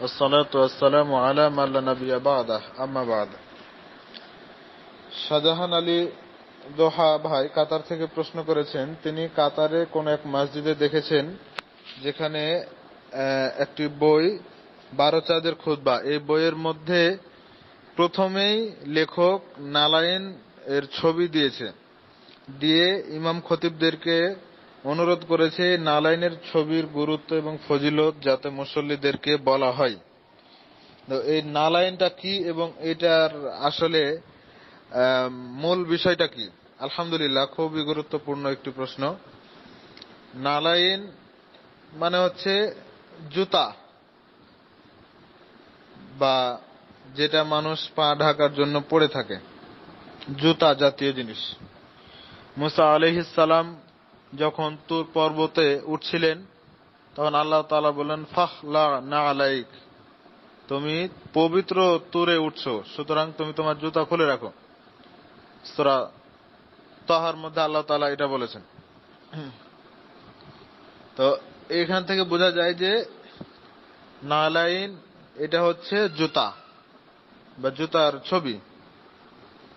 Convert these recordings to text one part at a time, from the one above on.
والصلاة والسلام على من لا শাহজাহান আলী দোহা ভাই কাতার থেকে প্রশ্ন করেছেন তিনি কাতারে কোন এক মসজিদে দেখেছেন যেখানে একটি বই বারো চাঁদের খুদ্া এই বইয়ের মধ্যে প্রথমেই লেখক নালায়েন এর ছবি দিয়েছে দিয়ে ইমাম খতিবদেরকে অনুরোধ করেছে নালাইনের ছবির গুরুত্ব এবং ফজিলত যাতে মুসল্লিদেরকে বলা হয় তো এই নালাইনটা কি এবং এটার আসলে মূল বিষয়টা কি আলহামদুলিল্লাহ খুবই গুরুত্বপূর্ণ একটি প্রশ্ন নালাইন মানে হচ্ছে জুতা বা যেটা মানুষ পা ঢাকার জন্য পড়ে থাকে জুতা জাতীয় জিনিস মুসা আলহিসাল্লাম যখন তুর পর্বতে উঠছিলেন তখন আল্লাহ তালা বললেন ফাহ না আলাইক তুমি পবিত্র তুরে উঠছো সুতরাং তুমি তোমার জুতা খুলে রাখো সুতরা তাহার মধ্যে আল্লাহ তালা এটা বলেছেন তো এখান থেকে বোঝা যায় যে নালাইন এটা হচ্ছে জুতা বা জুতার ছবি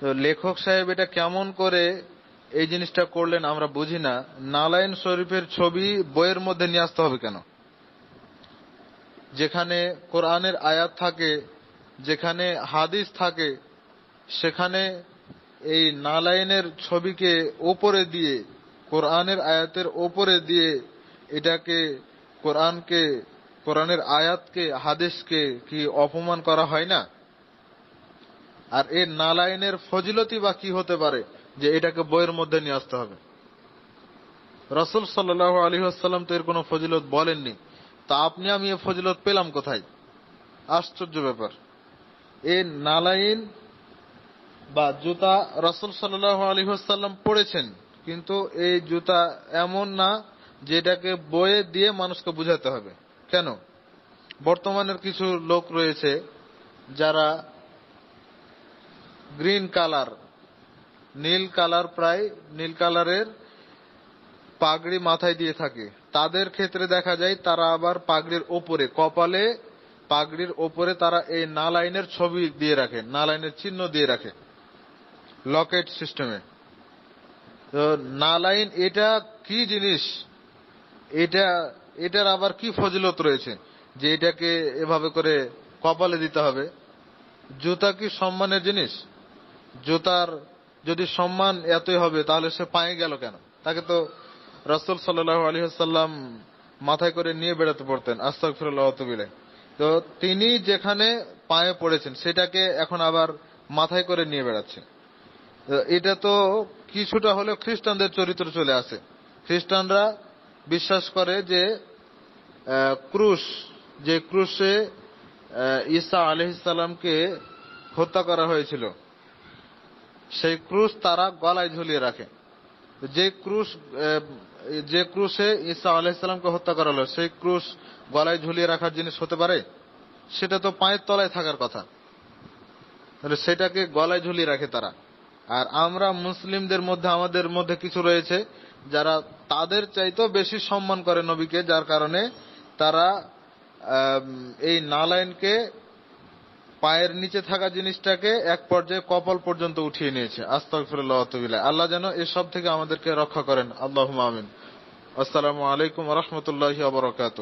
তো লেখক সাহেব এটা কেমন করে এই জিনিসটা করলেন আমরা বুঝি না নালায়ন শরীফের ছবি বইয়ের মধ্যে নিয়ে আসতে হবে কেন যেখানে কোরআনের আয়াত থাকে যেখানে হাদিস থাকে সেখানে এই নালায়নের ছবিকে ওপরে দিয়ে কোরআনের আয়াতের ওপরে দিয়ে এটাকে কোরআনকে কোরআনের আয়াতকে হাদিসকে কি অপমান করা হয় না আর এর নালায়নের ফজিলতি বা কি হতে পারে যে এটাকে বইয়ের মধ্যে নিয়ে আসতে হবে রসুল সাল্লাহ আলী আসসালাম তো এর কোনো ফজিলত বলেননি তা আপনি আমি এ ফজিলত পেলাম কোথায় আশ্চর্য ব্যাপার এ নালাইন বা জুতা রসুল সাল্লাহ আলী আসাল্লাম পড়েছেন কিন্তু এই জুতা এমন না যেটাকে বয়ে দিয়ে মানুষকে বুঝাতে হবে কেন বর্তমানের কিছু লোক রয়েছে যারা গ্রিন কালার নীল কালার প্রায় নীল কালারের পাগড়ি মাথায় দিয়ে থাকে তাদের ক্ষেত্রে দেখা যায় তারা আবার পাগড়ির ওপরে কপালে পাগড়ির ওপরে তারা এই নালাইনের ছবি দিয়ে রাখে নালাইনের চিহ্ন দিয়ে রাখে লকেট সিস্টেমে তো নালাইন এটা কি জিনিস এটা এটার আবার কি ফজিলত রয়েছে যে এটাকে এভাবে করে কপালে দিতে হবে জুতা কি সম্মানের জিনিস জুতার যদি সম্মান এতই হবে তাহলে সে পায়ে গেল কেন তাকে তো রাসুল সাল্লাহ আলহিহাল্লাম মাথায় করে নিয়ে বেড়াতে পড়তেন আস্তাক ফিরুল্লাহ তবিলে তো তিনি যেখানে পায়ে পড়েছেন সেটাকে এখন আবার মাথায় করে নিয়ে বেড়াচ্ছেন এটা তো কিছুটা হলেও খ্রিস্টানদের চরিত্র চলে আসে খ্রিস্টানরা বিশ্বাস করে যে ক্রুশ যে ক্রুশে ঈসা আলহিসামকে হত্যা করা হয়েছিল সেই ক্রুশ তারা গলায় ঝুলিয়ে রাখে যে ক্রুশ যে ক্রুশে ঈসা আলাহিসাল্লামকে হত্যা করা হলো সেই ক্রুশ গলায় ঝুলিয়ে রাখার জিনিস হতে পারে সেটা তো পায়ের তলায় থাকার কথা তাহলে সেটাকে গলায় ঝুলিয়ে রাখে তারা আর আমরা মুসলিমদের মধ্যে আমাদের মধ্যে কিছু রয়েছে যারা তাদের চাইতেও বেশি সম্মান করে নবীকে যার কারণে তারা এই নালায়নকে পায়ের নিচে থাকা জিনিসটাকে এক পর্যায়ে কপাল পর্যন্ত উঠিয়ে নিয়েছে আস্তাকফিরুল্লাহ আল্লাহ যেন এসব থেকে আমাদেরকে রক্ষা করেন আল্লাহ আমিন আসসালামু আলাইকুম রহমতুল্লাহ আবরকাত